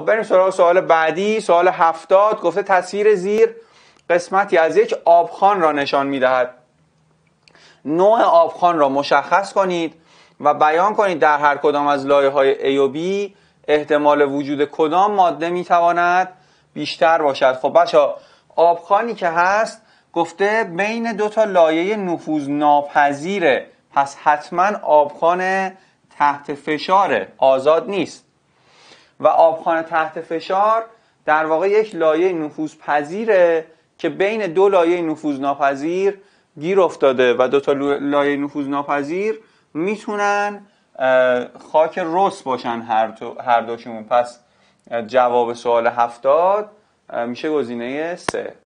خب بریم سراغ سوال بعدی سوال هفتاد گفته تصویر زیر قسمتی از یک آبخان را نشان میدهد نوع آبخان را مشخص کنید و بیان کنید در هر کدام از لایه های A و B احتمال وجود کدام ماده میتواند بیشتر باشد خب بچه آبخانی که هست گفته بین دو تا لایه نفوذ ناپذیره پس حتما آبخان تحت فشاره آزاد نیست و آبخانه تحت فشار در واقع یک لایه نفوذ پذیره که بین دو لایه نفوذ ناپذیر گیر افتاده و دو تا لایه نفوذ ناپذیر میتونن خاک رس باشن هر, هر پس جواب سوال هفتاد میشه گزینه سه